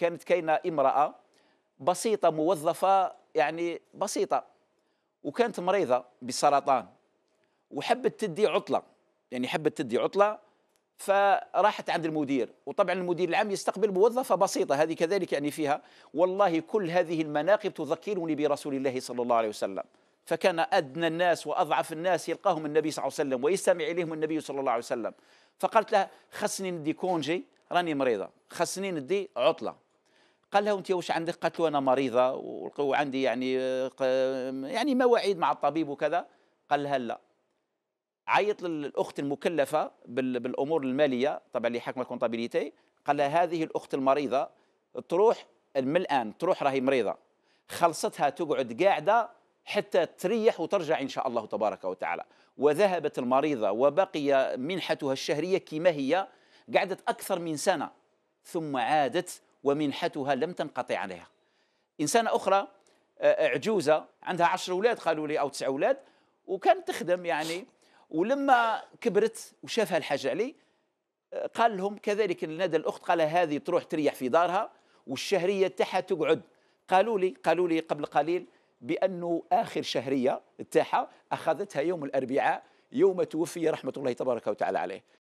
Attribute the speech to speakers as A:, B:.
A: كانت كاينه امراه بسيطه موظفه يعني بسيطه وكانت مريضه بالسرطان وحبت تدي عطله يعني حبت تدي عطله فراحت عند المدير وطبعا المدير العام يستقبل موظفه بسيطه هذه كذلك يعني فيها والله كل هذه المناقب تذكرني برسول الله صلى الله عليه وسلم فكان ادنى الناس واضعف الناس يلقاهم النبي صلى الله عليه وسلم ويستمع اليهم النبي صلى الله عليه وسلم فقالت له خصني ندي كونجي راني مريضه خصني ندي عطله قال له انت واش عندك قالت له انا مريضه وعندي يعني يعني مواعيد مع الطبيب وكذا قال لها لا عيط للاخت المكلفه بالامور الماليه طبعا اللي حاكمه الكونتابيليتي قال لها هذه الاخت المريضه تروح من الان تروح راهي مريضه خلصتها تقعد قاعده حتى تريح وترجع ان شاء الله تبارك وتعالى وذهبت المريضه وبقي منحتها الشهريه كما هي قعدت اكثر من سنه ثم عادت ومنحتها لم تنقطع عليها إنسانة أخرى آه، عجوزة عندها عشر أولاد قالوا لي أو تسع أولاد وكانت تخدم يعني ولما كبرت وشافها الحاجة علي آه، قال لهم كذلك ندى الأخت قال هذه تروح تريح في دارها والشهرية تاعها تقعد قالوا لي قالوا لي قبل قليل بأنه آخر شهرية تاعها أخذتها يوم الأربعاء يوم توفي رحمة الله تبارك وتعالى عليه